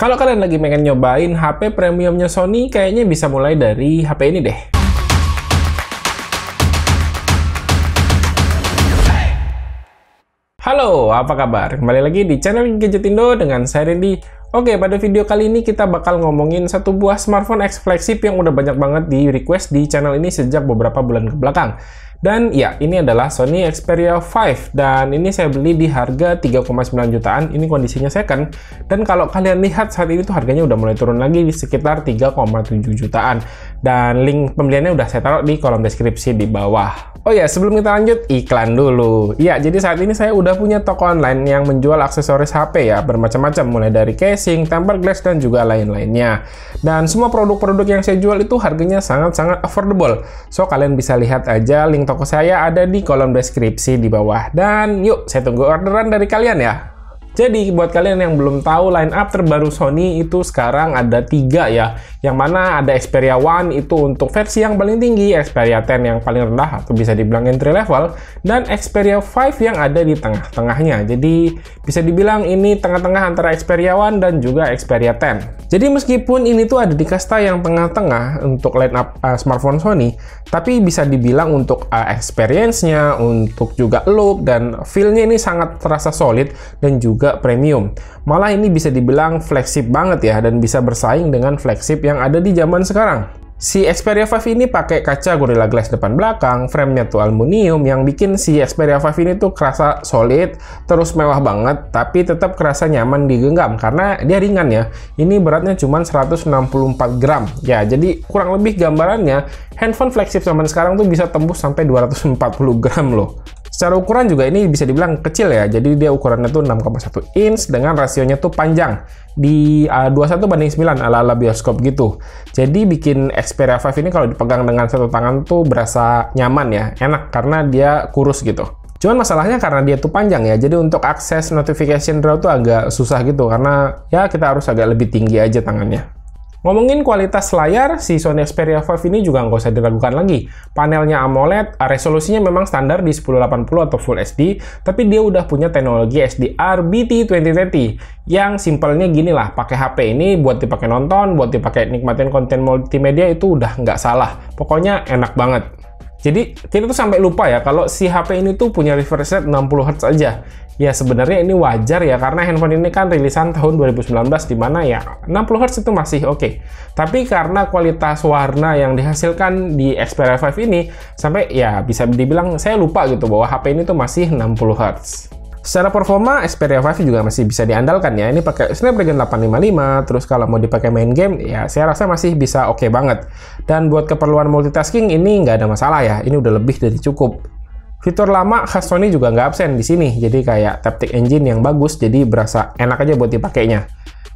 Kalau kalian lagi pengen nyobain HP premiumnya Sony, kayaknya bisa mulai dari HP ini deh. Halo, apa kabar? Kembali lagi di channel gadgetindo dengan saya Randy. Oke, pada video kali ini kita bakal ngomongin satu buah smartphone X flagship yang udah banyak banget di request di channel ini sejak beberapa bulan kebelakang. Dan ya, ini adalah Sony Xperia 5 dan ini saya beli di harga 3,9 jutaan, ini kondisinya second. Dan kalau kalian lihat saat ini tuh harganya udah mulai turun lagi di sekitar 3,7 jutaan. Dan link pembeliannya udah saya taruh di kolom deskripsi di bawah. Oh ya, sebelum kita lanjut, iklan dulu. Ya, jadi saat ini saya udah punya toko online yang menjual aksesoris HP ya, bermacam-macam mulai dari case casing, tempered glass, dan juga lain-lainnya. Dan semua produk-produk yang saya jual itu harganya sangat-sangat affordable. So, kalian bisa lihat aja link toko saya ada di kolom deskripsi di bawah. Dan yuk, saya tunggu orderan dari kalian ya. Jadi buat kalian yang belum tahu line up terbaru Sony itu sekarang ada tiga ya. Yang mana ada Xperia One itu untuk versi yang paling tinggi, Xperia 10 yang paling rendah atau bisa dibilang entry level, dan Xperia 5 yang ada di tengah-tengahnya. Jadi bisa dibilang ini tengah-tengah antara Xperia One dan juga Xperia 10. Jadi meskipun ini tuh ada di kasta yang tengah-tengah untuk line up uh, smartphone Sony, tapi bisa dibilang untuk uh, experience-nya, untuk juga look dan feel-nya ini sangat terasa solid dan juga juga premium. Malah ini bisa dibilang flagship banget ya dan bisa bersaing dengan flagship yang ada di zaman sekarang. Si Xperia 5 ini pakai kaca Gorilla Glass depan belakang, framenya tuh aluminium yang bikin si Xperia 5 ini tuh kerasa solid, terus mewah banget, tapi tetap kerasa nyaman digenggam karena dia ringan ya. Ini beratnya cuma 164 gram. Ya, jadi kurang lebih gambarannya, handphone flagship zaman sekarang tuh bisa tembus sampai 240 gram loh. Secara ukuran juga ini bisa dibilang kecil ya. Jadi dia ukurannya tuh 6,1 inch dengan rasionya tuh panjang di ah, uh, 21 banding 9 ala-ala bioskop gitu. Jadi bikin Xperia 5 ini kalau dipegang dengan satu tangan tuh berasa nyaman ya, enak karena dia kurus gitu. Cuman masalahnya karena dia tuh panjang ya, jadi untuk akses notification draw tuh agak susah gitu karena ya kita harus agak lebih tinggi aja tangannya. Ngomongin kualitas layar, si Sony Xperia 5 ini juga nggak usah diragukan lagi. Panelnya AMOLED, eh, resolusinya memang standar di 1080 atau Full HD, tapi dia udah punya teknologi HDR BT2020. Yang simpelnya gini lah, pakai HP ini buat dipakai nonton, buat dipakai nikmatin konten multimedia itu udah nggak salah. Pokoknya enak banget. Jadi kita tuh sampai lupa ya kalau si HP ini tuh punya refresh rate 60 Hz aja. Ya sebenarnya ini wajar ya karena handphone ini kan rilisan tahun 2019 di mana ya 60 Hz itu masih oke. Okay. Tapi karena kualitas warna yang dihasilkan di Xperia 5 ini sampai ya bisa dibilang saya lupa gitu bahwa HP ini tuh masih 60 Hz. Secara performa, Xperia 5 juga masih bisa diandalkan ya. Ini pakai Snapdragon 855, terus kalau mau dipakai main game, ya saya rasa masih bisa oke okay banget. Dan buat keperluan multitasking ini nggak ada masalah ya, ini udah lebih dari cukup. Fitur lama khas Sony juga nggak absen di sini, jadi kayak Taptic Engine yang bagus, jadi berasa enak aja buat dipakainya.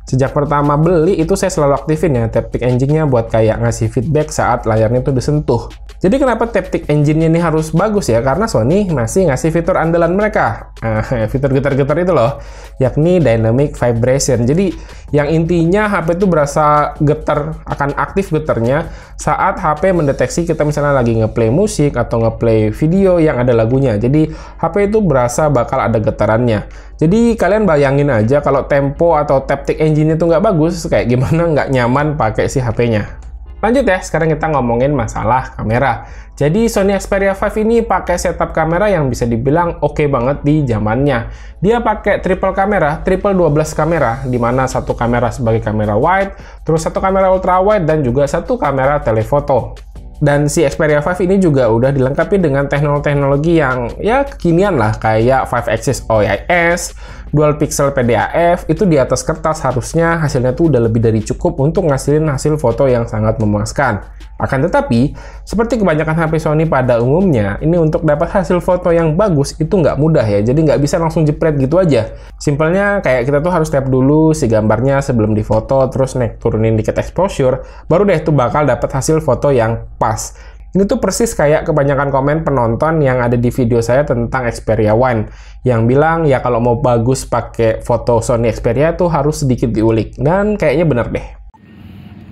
Sejak pertama beli itu saya selalu aktifin ya Taptic Engine-nya buat kayak ngasih feedback saat layarnya itu disentuh. Jadi kenapa Taptic Engine-nya ini harus bagus ya? Karena Sony masih ngasih fitur andalan mereka. Nah, fitur getar-getar itu loh, yakni Dynamic Vibration. Jadi yang intinya HP itu berasa getar, akan aktif getarnya saat HP mendeteksi kita misalnya lagi ngeplay musik atau ngeplay video yang ada lagunya. Jadi HP itu berasa bakal ada getarannya. Jadi kalian bayangin aja kalau tempo atau taptic engine itu nggak bagus, kayak gimana nggak nyaman pakai si HP-nya. Lanjut ya, sekarang kita ngomongin masalah kamera. Jadi Sony Xperia 5 ini pakai setup kamera yang bisa dibilang oke okay banget di zamannya. Dia pakai triple kamera, triple 12 kamera, di mana satu kamera sebagai kamera wide, terus satu kamera ultra wide dan juga satu kamera telefoto. Dan si Xperia 5 ini juga udah dilengkapi dengan teknologi-teknologi yang ya kekinian lah kayak 5 axis OIS, dual pixel PDAF itu di atas kertas harusnya hasilnya tuh udah lebih dari cukup untuk ngasilin hasil foto yang sangat memuaskan. Akan tetapi, seperti kebanyakan HP Sony pada umumnya, ini untuk dapat hasil foto yang bagus itu nggak mudah ya, jadi nggak bisa langsung jepret gitu aja. Simpelnya kayak kita tuh harus tap dulu si gambarnya sebelum difoto, terus naik turunin dikit exposure, baru deh tuh bakal dapat hasil foto yang pas. Ini tuh persis kayak kebanyakan komen penonton yang ada di video saya tentang Xperia One yang bilang ya kalau mau bagus pakai foto Sony Xperia tuh harus sedikit diulik dan kayaknya bener deh.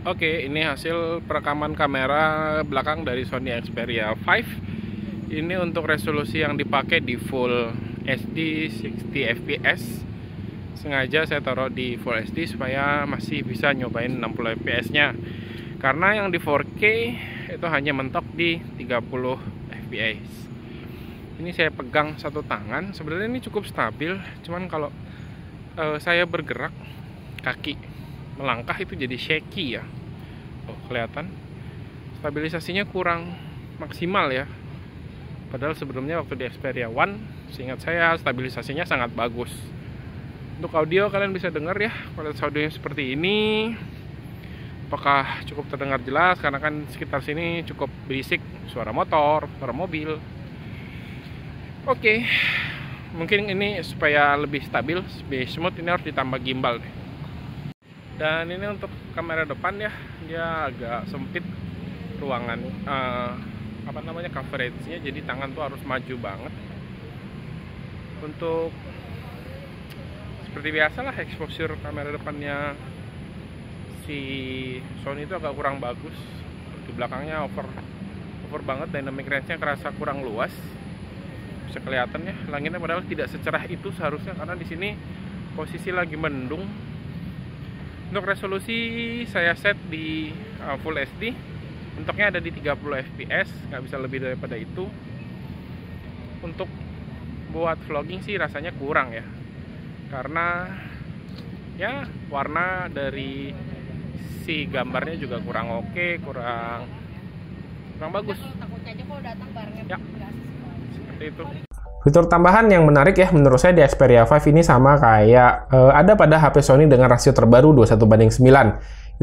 Oke, ini hasil perekaman kamera belakang dari Sony Xperia 5. Ini untuk resolusi yang dipakai di full HD 60 fps. Sengaja saya taruh di full HD supaya masih bisa nyobain 60 fps-nya. Karena yang di 4K itu hanya mentok di 30 fps. Ini saya pegang satu tangan. Sebenarnya ini cukup stabil, cuman kalau uh, saya bergerak kaki melangkah itu jadi shaky ya oh kelihatan stabilisasinya kurang maksimal ya padahal sebelumnya waktu di Xperia One seingat saya stabilisasinya sangat bagus untuk audio kalian bisa dengar ya kualitas audionya seperti ini apakah cukup terdengar jelas karena kan sekitar sini cukup berisik suara motor, suara mobil oke okay. mungkin ini supaya lebih stabil, lebih smooth ini harus ditambah gimbal deh dan ini untuk kamera depan ya dia agak sempit ruangan uh, apa namanya coverage-nya. jadi tangan tuh harus maju banget untuk seperti biasa lah exposure kamera depannya si Sony itu agak kurang bagus di belakangnya over over banget dynamic range-nya kerasa kurang luas bisa kelihatan ya langitnya padahal tidak secerah itu seharusnya karena di sini posisi lagi mendung untuk resolusi saya set di uh, full HD. bentuknya ada di 30 fps nggak bisa lebih daripada itu untuk buat vlogging sih rasanya kurang ya karena ya warna dari si gambarnya juga kurang oke okay, kurang kurang bagus ya, seperti itu Fitur tambahan yang menarik ya menurut saya di Xperia 5 ini sama kayak uh, ada pada HP Sony dengan rasio terbaru 21 banding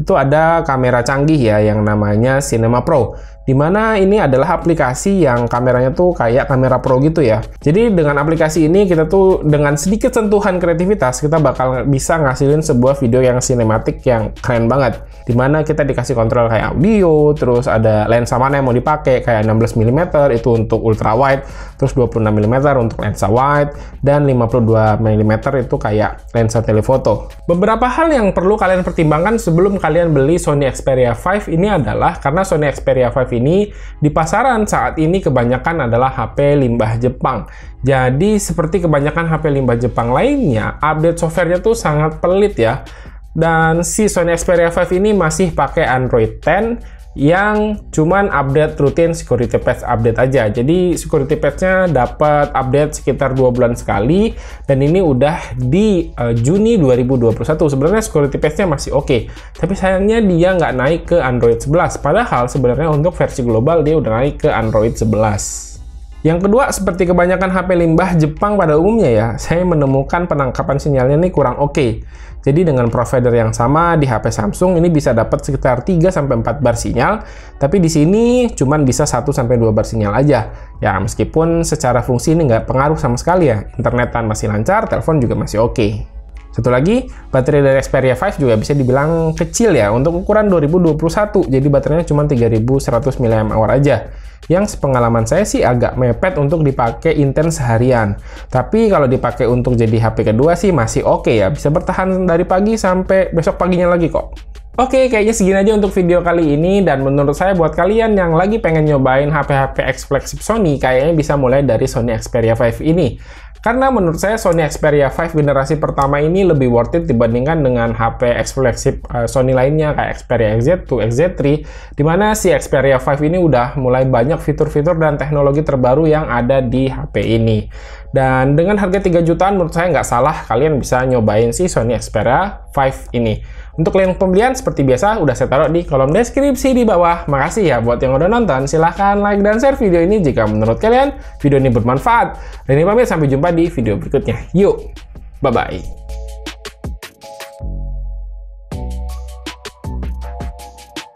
9. Itu ada kamera canggih ya yang namanya Cinema Pro. Dimana ini adalah aplikasi yang kameranya tuh kayak kamera pro gitu ya. Jadi dengan aplikasi ini kita tuh dengan sedikit sentuhan kreativitas kita bakal bisa ngasilin sebuah video yang sinematik yang keren banget. Dimana kita dikasih kontrol kayak audio, terus ada lensa mana yang mau dipakai kayak 16 mm itu untuk ultra wide, terus 26 mm untuk lensa wide dan 52 mm itu kayak lensa telefoto. Beberapa hal yang perlu kalian pertimbangkan sebelum kalian beli Sony Xperia 5 ini adalah karena Sony Xperia 5 ini di pasaran saat ini kebanyakan adalah HP limbah Jepang. Jadi seperti kebanyakan HP limbah Jepang lainnya, update softwarenya tuh sangat pelit ya. Dan si Sony Xperia 5 ini masih pakai Android 10 yang cuman update rutin security patch update aja. Jadi security patchnya dapat update sekitar dua bulan sekali dan ini udah di uh, Juni 2021. Sebenarnya security patchnya masih oke, okay, tapi sayangnya dia nggak naik ke Android 11. Padahal sebenarnya untuk versi global dia udah naik ke Android 11. Yang kedua, seperti kebanyakan HP limbah Jepang pada umumnya ya, saya menemukan penangkapan sinyalnya ini kurang oke. Okay. Jadi dengan provider yang sama di HP Samsung ini bisa dapat sekitar 3 sampai 4 bar sinyal, tapi di sini cuma bisa 1 sampai 2 bar sinyal aja. Ya, meskipun secara fungsi ini nggak pengaruh sama sekali ya. Internetan masih lancar, telepon juga masih oke. Okay. Satu lagi, baterai dari Xperia 5 juga bisa dibilang kecil ya untuk ukuran 2021, jadi baterainya cuma 3100 mAh aja. Yang sepengalaman saya sih agak mepet untuk dipakai intens seharian. Tapi kalau dipakai untuk jadi HP kedua sih masih oke okay ya, bisa bertahan dari pagi sampai besok paginya lagi kok. Oke, okay, kayaknya segini aja untuk video kali ini dan menurut saya buat kalian yang lagi pengen nyobain HP-HP X Flagship Sony, kayaknya bisa mulai dari Sony Xperia 5 ini. Karena menurut saya Sony Xperia 5 generasi pertama ini lebih worth it dibandingkan dengan HP flagship eh, Sony lainnya kayak Xperia XZ2, XZ3 di mana si Xperia 5 ini udah mulai banyak fitur-fitur dan teknologi terbaru yang ada di HP ini. Dan dengan harga 3 jutaan menurut saya nggak salah kalian bisa nyobain si Sony Xperia 5 ini. Untuk link pembelian seperti biasa udah saya taruh di kolom deskripsi di bawah. Makasih ya buat yang udah nonton. Silahkan like dan share video ini jika menurut kalian video ini bermanfaat. Dan ini pamit sampai jumpa di video berikutnya. Yuk, bye-bye.